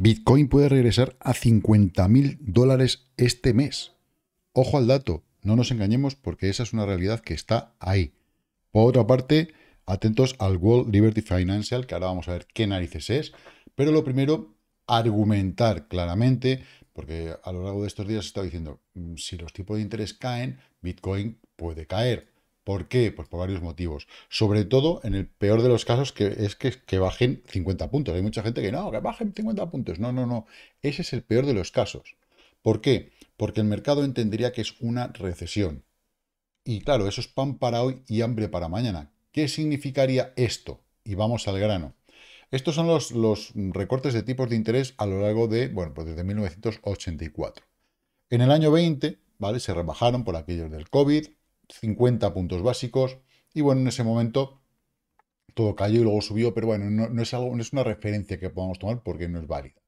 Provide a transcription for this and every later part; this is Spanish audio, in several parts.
Bitcoin puede regresar a 50.000 mil dólares este mes. Ojo al dato, no nos engañemos porque esa es una realidad que está ahí. Por otra parte, atentos al World Liberty Financial, que ahora vamos a ver qué narices es. Pero lo primero, argumentar claramente, porque a lo largo de estos días he está diciendo, mm, si los tipos de interés caen, Bitcoin puede caer. ¿Por qué? Pues por varios motivos. Sobre todo, en el peor de los casos, que es que, bajen 50 puntos. Hay mucha gente que no, que bajen 50 puntos. No, no, no. Ese es el peor de los casos. ¿Por qué? Porque el mercado entendería que es una recesión. Y claro, eso es pan para hoy y hambre para mañana. ¿Qué significaría esto? Y vamos al grano. Estos son los, los recortes de tipos de interés a lo largo de, bueno, pues desde 1984. En el año 20, ¿vale? Se rebajaron por aquellos del COVID, 50 puntos básicos. Y bueno, en ese momento todo cayó y luego subió, pero bueno, no, es, algo, es una referencia que podamos tomar porque no es válida.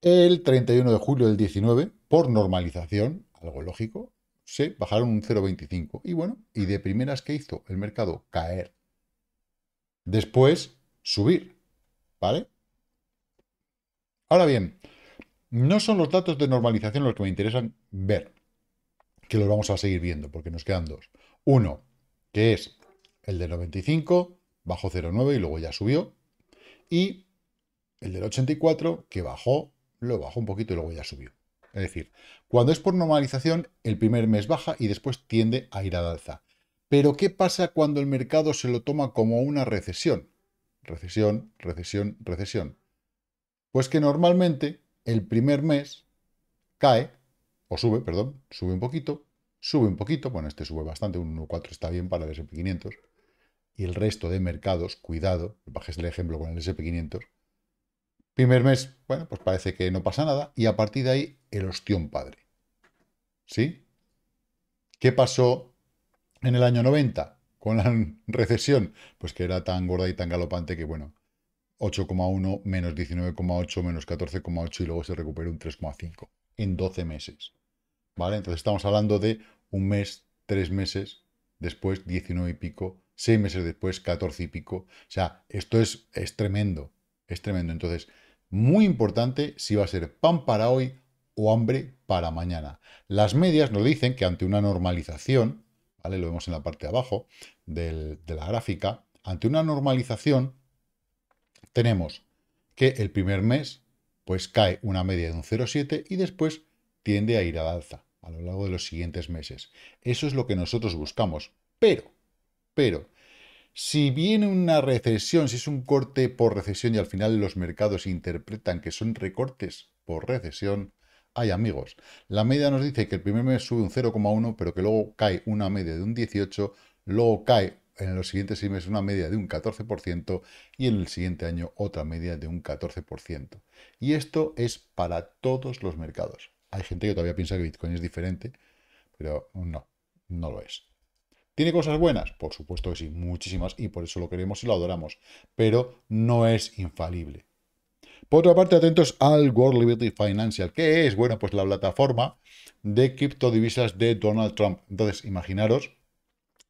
El 31 de julio del 19, por normalización, algo lógico, se bajaron un 0,25. Y bueno, y de primeras que hizo el mercado caer, después subir, ¿vale? Ahora bien, no son los datos de normalización los que me interesan ver, que los vamos a seguir viendo, porque nos quedan dos. Uno, que es el del 95, bajó 0,9 y luego ya subió. Y el del 84, que bajó, lo bajó un poquito y luego ya subió. Es decir, cuando es por normalización, el primer mes baja y después tiende a ir la alza. Pero ¿qué pasa cuando el mercado se lo toma como una recesión? Recesión, recesión, recesión. Pues que normalmente el primer mes cae o sube, perdón, sube un poquito, sube un poquito, bueno, este sube bastante, un 1.4 está bien para el SP500, y el resto de mercados, cuidado, bajes el ejemplo con el SP500, primer mes, bueno, pues parece que no pasa nada, y a partir de ahí, el ostión padre. ¿Sí? ¿Qué pasó en el año 90 con la recesión? Pues que era tan gorda y tan galopante que, bueno, 8,1 menos 19,8 menos 14,8 y luego se recuperó un 3,5 en 12 meses. Entonces estamos hablando de un mes, tres meses, después 19 y pico, seis meses después 14 y pico. O sea, esto es, es tremendo, es tremendo. Entonces, muy importante si va a ser pan para hoy o hambre para mañana. Las medias nos dicen que ante una normalización, Lo vemos en la parte de abajo de la gráfica, ante una normalización tenemos que el primer mes pues cae una media de un 0,7 y después tiende a ir al alza a lo largo de los siguientes meses. Eso es lo que nosotros buscamos. Pero, pero, si viene una recesión, si es un corte por recesión y al final los mercados interpretan que son recortes por recesión, hay amigos. La media nos dice que el primer mes sube un 0,1, pero que luego cae una media de un 18, luego cae en los siguientes seis meses una media de un 14% y en el siguiente año otra media de un 14%. Y esto es para todos los mercados. Hay gente que todavía piensa que Bitcoin es diferente, pero no, no lo es. ¿Tiene cosas buenas? Por supuesto que sí, muchísimas, y por eso lo queremos y lo adoramos, pero no es infalible. Por otra parte, atentos al World Liberty Financial, que es, bueno, pues la plataforma de criptodivisas de Donald Trump. Entonces, imaginaros,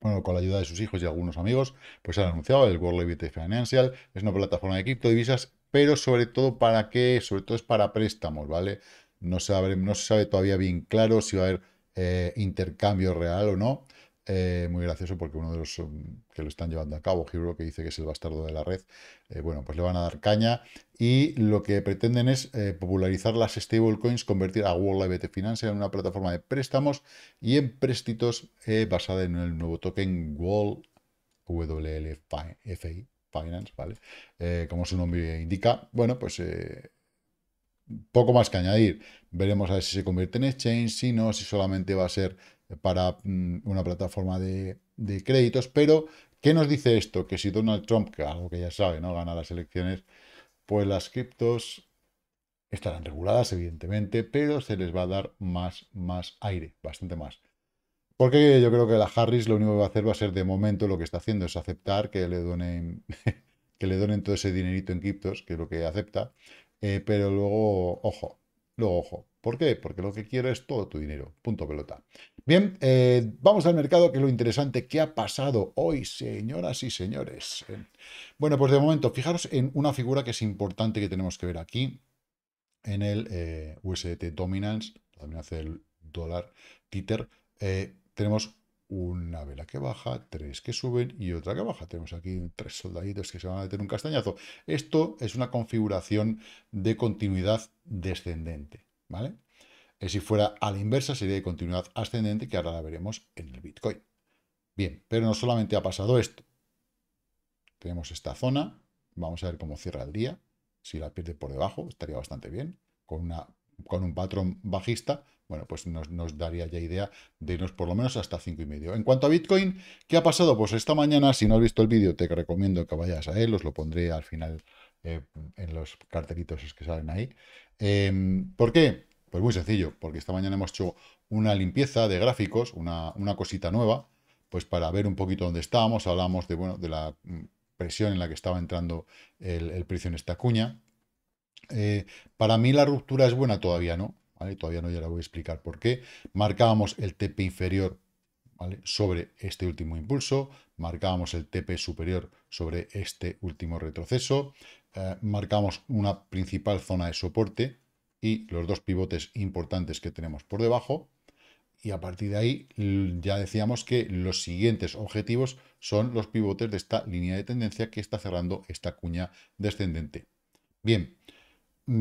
bueno, con la ayuda de sus hijos y algunos amigos, pues han anunciado el World Liberty Financial, es una plataforma de criptodivisas, pero sobre todo para qué, sobre todo es para préstamos, ¿vale? No, no se sabe todavía bien claro si va a haber eh, intercambio real o no. Eh, muy gracioso porque uno de los um, que lo están llevando a cabo, Giro, que dice que es el bastardo de la red, eh, bueno, pues le van a dar caña y lo que pretenden es popularizar las stablecoins, convertir a Wallet Finance en una plataforma de préstamos y en préstitos basada en el nuevo token Wall WLFI Finance, ¿vale? como su nombre indica, bueno, pues poco más que añadir. Veremos a ver si se convierte en exchange, si no, si solamente va a ser para mm, una plataforma de, créditos. Pero, ¿qué nos dice esto? Que si Donald Trump, que algo que ya sabe, ¿no? Gana las elecciones, pues las criptos estarán reguladas, evidentemente, pero se les va a dar más, más aire, bastante más. Porque yo creo que la Harris lo único que va a hacer va a ser de momento lo que está haciendo es aceptar que le donen, que le donen todo ese dinerito en criptos, que es lo que acepta, eh, pero luego, ojo, luego ojo. ¿Por qué? Porque lo que quiero es todo tu dinero. Punto pelota. Bien, eh, vamos al mercado, que es lo interesante. ¿Qué ha pasado hoy, señoras y señores? Eh, bueno, pues de momento, fijaros en una figura que es importante que tenemos que ver aquí, en el USDT Dominance, también hace del dólar Titer, tenemos una vela que baja, tres que suben y otra que baja. Tenemos aquí tres soldaditos que se van a meter un castañazo. Esto es una configuración de continuidad descendente, ¿vale? Eh, si fuera a la inversa sería de continuidad ascendente que ahora la veremos en el Bitcoin. Bien, pero no solamente ha pasado esto. Tenemos esta zona, vamos a ver cómo cierra el día. Si la pierde por debajo, estaría bastante bien, con, con un patrón bajista, bueno, pues nos, daría ya idea de irnos por lo menos hasta y medio. En cuanto a Bitcoin, ¿qué ha pasado? Pues esta mañana, si no has visto el vídeo, te recomiendo que vayas a él, os lo pondré al final eh, en los cartelitos que salen ahí. Em, ¿Por qué? Pues muy sencillo, porque esta mañana hemos hecho una limpieza de gráficos, una, cosita nueva, pues para ver un poquito dónde estábamos, hablamos de, bueno, de la mm, presión en la que estaba entrando el, precio en esta cuña. Eh, para mí la ruptura es buena todavía, ¿no? Todavía no ya la voy a explicar por qué. Marcábamos el TP inferior sobre este último impulso, marcábamos el TP superior sobre este último retroceso, eh, marcamos una principal zona de soporte y los dos pivotes importantes que tenemos por debajo. Y a partir de ahí ya decíamos que los siguientes objetivos son los pivotes de esta línea de tendencia que está cerrando esta cuña descendente. Bien,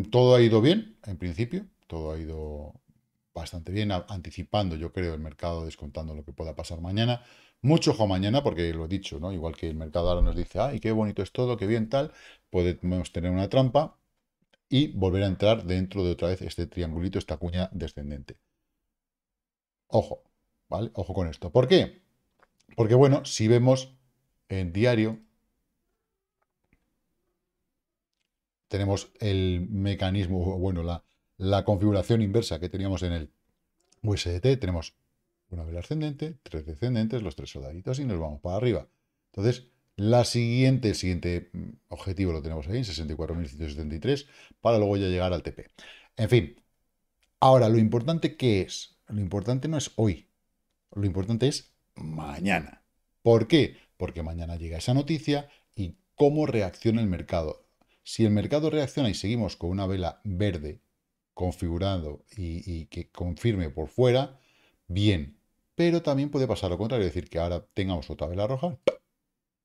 todo ha ido bien en principio, todo ha ido bastante bien, anticipando, yo creo, el mercado, descontando lo que pueda pasar mañana. Mucho ojo mañana, porque lo he dicho, ¿no? Igual que el mercado ahora nos dice, ay, qué bonito es todo, qué bien tal, podemos tener una trampa y volver a entrar dentro de otra vez este triangulito, esta cuña descendente. Ojo, ¿vale? Ojo con esto. ¿Por qué? Porque, bueno, si vemos en diario, tenemos el mecanismo, bueno, la, la configuración inversa que teníamos en el USDT, tenemos una vela ascendente, tres descendentes, los tres soldaditos y nos vamos para arriba. Entonces, la siguiente, el siguiente mm, objetivo lo tenemos ahí en 64.173 para luego ya llegar al TP. En fin, ahora lo importante que es, lo importante no es hoy, lo importante es mañana. ¿Por qué? Porque mañana llega esa noticia y cómo reacciona el mercado. Si el mercado reacciona y seguimos con una vela verde, configurando y, que confirme por fuera, bien. Pero también puede pasar lo contrario, es decir, que ahora tengamos otra vela roja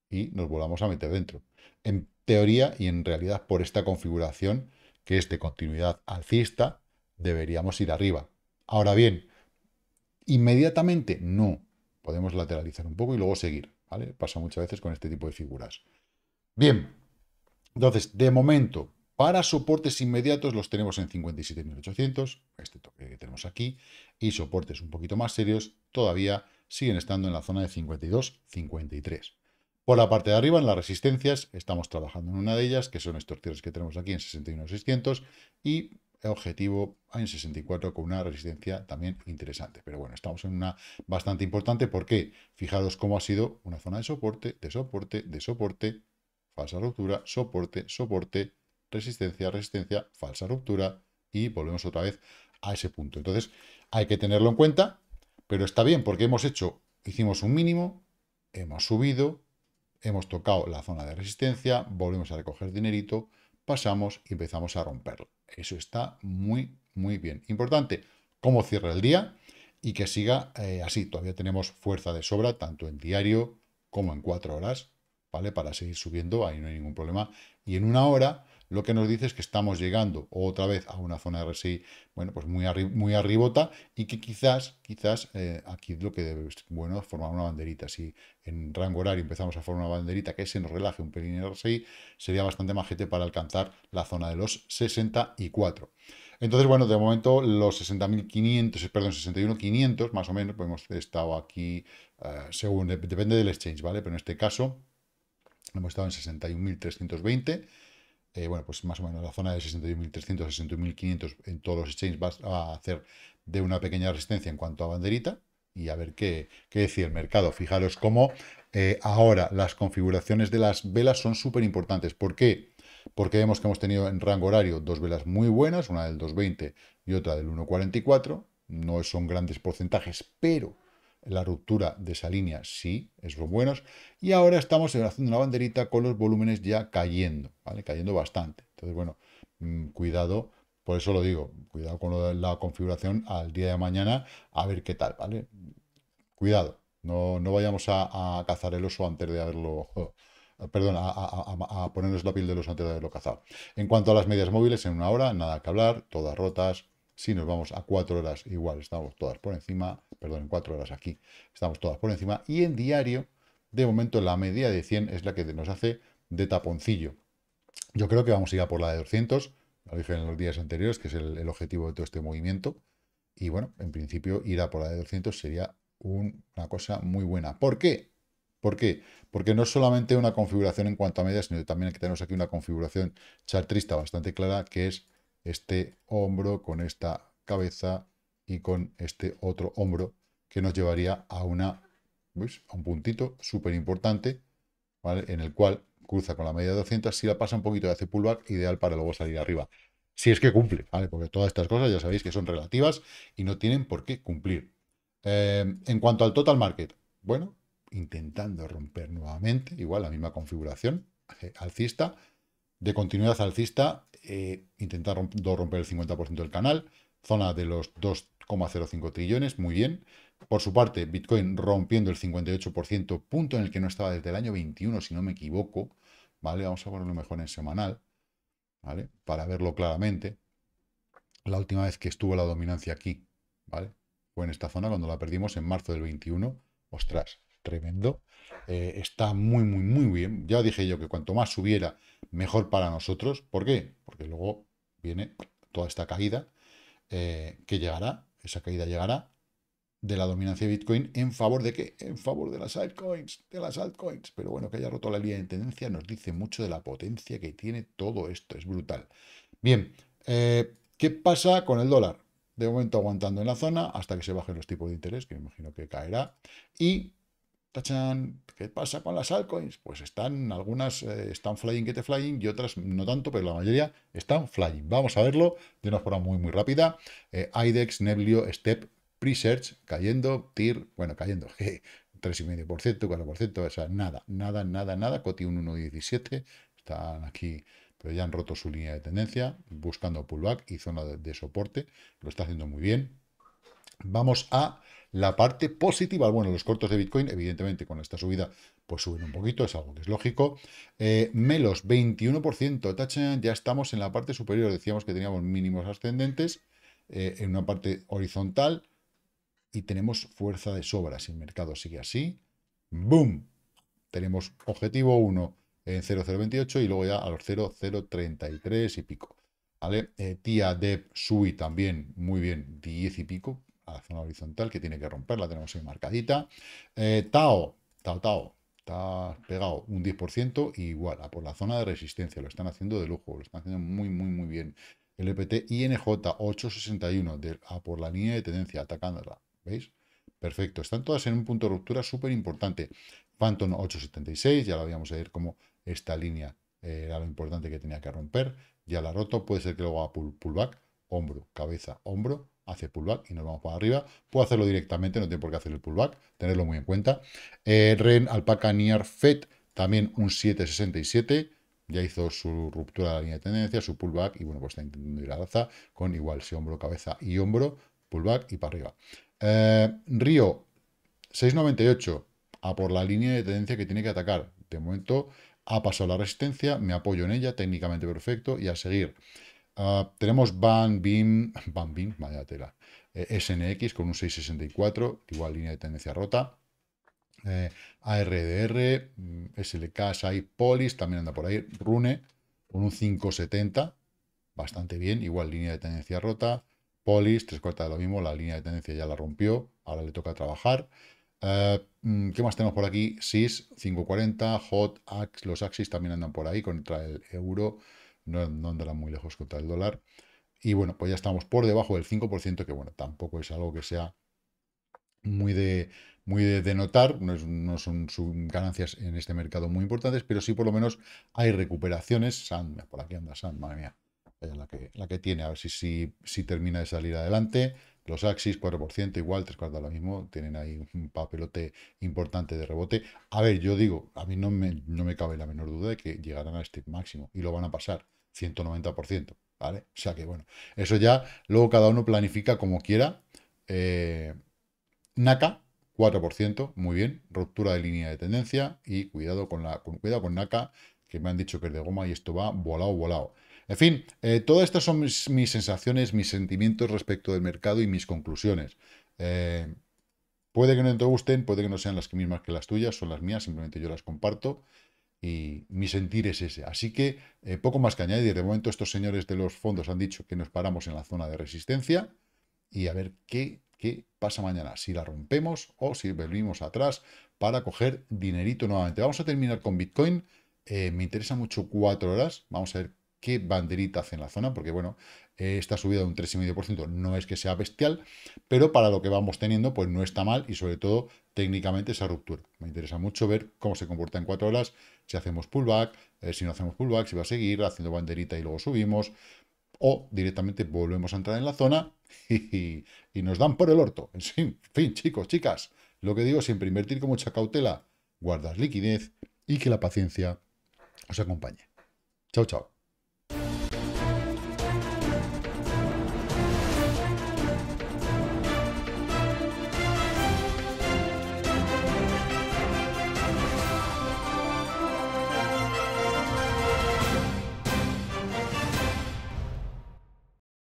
y nos volvamos a meter dentro. En teoría y en realidad por esta configuración, que es de continuidad alcista, deberíamos ir arriba. Ahora bien, inmediatamente no. Podemos lateralizar un poco y luego seguir. ¿vale? Pasa muchas veces con este tipo de figuras. Bien, entonces, de momento, para soportes inmediatos los tenemos en 57.800, este toque que tenemos aquí, y soportes un poquito más serios todavía siguen estando en la zona de 52.53. Por la parte de arriba, en las resistencias, estamos trabajando en una de ellas, que son estos tiros que tenemos aquí en 61.600 y el objetivo en 64 con una resistencia también interesante. Pero bueno, estamos en una bastante importante porque fijaros cómo ha sido una zona de soporte, de soporte, de soporte, falsa ruptura, soporte, soporte, resistencia, resistencia, falsa ruptura y volvemos otra vez a ese punto. Entonces, hay que tenerlo en cuenta, pero está bien porque hemos hecho, hicimos un mínimo, hemos subido, hemos tocado la zona de resistencia, volvemos a recoger dinerito, pasamos y empezamos a romperlo. Eso está muy, muy bien. Importante, cómo cierra el día y que siga eh, así. Todavía tenemos fuerza de sobra, tanto en diario como en cuatro horas, ¿vale? Para seguir subiendo, ahí no hay ningún problema. Y en una hora lo que nos dice es que estamos llegando otra vez a una zona de RSI, bueno, pues muy, muy arribota y que quizás, quizás eh, aquí lo que debe, bueno, formar una banderita. Si en rango horario empezamos a formar una banderita que se nos relaje un pelín el RSI, sería bastante majete para alcanzar la zona de los 64. Entonces, bueno, de momento los 60.500, eh, perdón, 61.500 más o menos, pues hemos estado aquí, eh, según, depende del exchange, ¿vale? Pero en este caso hemos estado en 61.320 eh, bueno, pues más o menos la zona de 61.300 a 61.500 en todos los exchanges va a hacer de una pequeña resistencia en cuanto a banderita y a ver qué, qué el mercado. Fijaros cómo eh, ahora las configuraciones de las velas son súper importantes. ¿Por qué? Porque vemos que hemos tenido en rango horario dos velas muy buenas, una del 2.20 y otra del 1.44. No son grandes porcentajes, pero la ruptura de esa línea sí, es lo buenos. Y ahora estamos haciendo una banderita con los volúmenes ya cayendo, ¿vale? Cayendo bastante. Entonces, bueno, mm, cuidado, por eso lo digo, cuidado con la configuración al día de mañana, a ver qué tal, ¿vale? Cuidado, no, no vayamos a, cazar el oso antes de haberlo... perdón, a, a ponernos la piel de los antes de haberlo cazado. En cuanto a las medias móviles, en una hora, nada que hablar, todas rotas, si nos vamos a cuatro horas, igual estamos todas por encima, perdón, en cuatro horas aquí estamos todas por encima. Y en diario, de momento, la media de 100 es la que nos hace de taponcillo. Yo creo que vamos a ir a por la de 200, lo dije en los días anteriores, que es el, objetivo de todo este movimiento. Y bueno, en principio, ir a por la de 200 sería una cosa muy buena. ¿Por qué? ¿Por qué? Porque no solamente una configuración en cuanto a medias, sino también que tenemos aquí una configuración chartrista bastante clara, que es este hombro con esta cabeza y con este otro hombro que nos llevaría a, una, a un puntito súper importante en el cual cruza con la media de 200, si la pasa un poquito de hace pullback, ideal para luego salir arriba. Si es que cumple, ¿vale? Porque todas estas cosas ya sabéis que son relativas y no tienen por qué cumplir. Eh, en cuanto al total market, bueno, intentando romper nuevamente, igual la misma configuración, eh, alcista, de continuidad alcista, eh, intentar romper el 50% del canal, zona de los 2,05 trillones, muy bien. Por su parte, Bitcoin rompiendo el 58%, punto en el que no estaba desde el año 21, si no me equivoco. ¿Vale? Vamos a ponerlo mejor en semanal, ¿vale? Para verlo claramente. La última vez que estuvo la dominancia aquí, ¿vale? Fue en esta zona cuando la perdimos en marzo del 21. Ostras, tremendo. Eh, está muy, muy, muy bien. Ya dije yo que cuanto más subiera, mejor para nosotros. ¿Por qué? Porque luego viene toda esta caída eh, que llegará, esa caída llegará de la dominancia de Bitcoin en favor de qué? En favor de las altcoins, de las altcoins. Pero bueno, que haya roto la línea de tendencia nos dice mucho de la potencia que tiene todo esto, es brutal. Bien, eh, ¿qué pasa con el dólar? De momento aguantando en la zona hasta que se bajen los tipos de interés, que me imagino que caerá. Y Tachan, ¿qué pasa con las altcoins? Pues están, algunas eh, están flying, que te flying, y otras no tanto, pero la mayoría están flying. Vamos a verlo de una forma muy, muy rápida. Eh, IDEX, Neblio, Step, Presearch, cayendo, TIR, bueno, cayendo, 3,5%, 4%, o sea, nada, nada, nada, nada. Coti un 1,17, están aquí, pero ya han roto su línea de tendencia, buscando pullback y zona de, de soporte, lo está haciendo muy bien. Vamos a la parte positiva. Bueno, los cortos de Bitcoin, evidentemente, con esta subida, pues suben un poquito, es algo que es lógico. Eh, Melos, 21%, ya estamos en la parte superior. Decíamos que teníamos mínimos ascendentes eh, en una parte horizontal y tenemos fuerza de sobra. Si el mercado sigue así, ¡boom! Tenemos objetivo 1 en 0,028 y luego ya a los 0,033 y pico. ¿Vale? Eh, tía Deb Sui también, muy bien, 10 y pico, la zona horizontal que tiene que romper, la tenemos ahí marcadita. Eh, Tao, Tao, Tao, está pegado un 10% igual a por la zona de resistencia, lo están haciendo de lujo, lo están haciendo muy, muy, muy bien. LPT INJ 861 de, a por la línea de tendencia, atacándola, ¿veis? Perfecto, están todas en un punto de ruptura súper importante. Phantom 876, ya lo habíamos ver como esta línea eh, era lo importante que tenía que romper, ya la roto, puede ser que luego haga pullback, hombro, cabeza, hombro, hace pullback y nos vamos para arriba. Puedo hacerlo directamente, no tengo por qué hacer el pullback, tenerlo muy en cuenta. Eh, REN, Alpaca, Near, FED, también un 767. Ya hizo su ruptura de la línea de tendencia, su pullback, y bueno, pues está intentando ir la raza. con igual, si hombro, cabeza y hombro, pullback y para arriba. Eh, Río, 698, a por la línea de tendencia que tiene que atacar. De momento ha pasado la resistencia, me apoyo en ella, técnicamente perfecto, y a seguir. Ah, tenemos BAN, BIM, ban tela, eh, SNX con un 664, igual línea de tendencia rota. Eh, ARDR, mm, SLK, SAI, Polis, también anda por ahí. Rune con un 570, bastante bien, igual línea de tendencia rota. Polis, tres cuartas de lo mismo, la línea de tendencia ya la rompió, ahora le toca trabajar. Eh, mm, ¿Qué más tenemos por aquí? SIS 540, HOT, AX, los Axis también andan por ahí contra el euro no, andará muy lejos contra el dólar. Y bueno, pues ya estamos por debajo del 5%, que bueno, tampoco es algo que sea muy de, muy de, notar, no, no son, ganancias en este mercado muy importantes, pero sí por lo menos hay recuperaciones. Sand, por aquí anda Sand, madre mía, la que, la que tiene, a ver si, si, si termina de salir adelante. Los Axis, 4%, igual, tres cuartos lo mismo, tienen ahí un papelote importante de rebote. A ver, yo digo, a mí no me, no me cabe la menor duda de que llegarán a este máximo y lo van a pasar. 190%, ¿vale? O sea que bueno, eso ya luego cada uno planifica como quiera. Eh, NACA, 4%, muy bien, ruptura de línea de tendencia y cuidado con, la, cuidado con NACA, que me han dicho que es de goma y esto va volado, volado. En fin, eh, todas estas son mis, sensaciones, mis sentimientos respecto del mercado y mis conclusiones. Eh, puede que no te gusten, puede que no sean las mismas que las tuyas, son las mías, simplemente yo las comparto y mi sentir es ese. Así que eh, poco más que añadir. De momento estos señores de los fondos han dicho que nos paramos en la zona de resistencia y a ver qué, qué pasa mañana. Si la rompemos o si volvimos atrás para coger dinerito nuevamente. Vamos a terminar con Bitcoin. Eh, me interesa mucho cuatro horas. Vamos a ver qué banderitas en la zona, porque bueno, eh, esta subida de un 3,5% no es que sea bestial, pero para lo que vamos teniendo, pues no está mal y sobre todo técnicamente esa ruptura. Me interesa mucho ver cómo se comporta en cuatro horas, si hacemos pullback, eh, si no hacemos pullback, si va a seguir haciendo banderita y luego subimos, o directamente volvemos a entrar en la zona y, nos dan por el orto. En fin, fin, chicos, chicas, lo que digo siempre, invertir con mucha cautela, guardar liquidez y que la paciencia os acompañe. Chao, chao.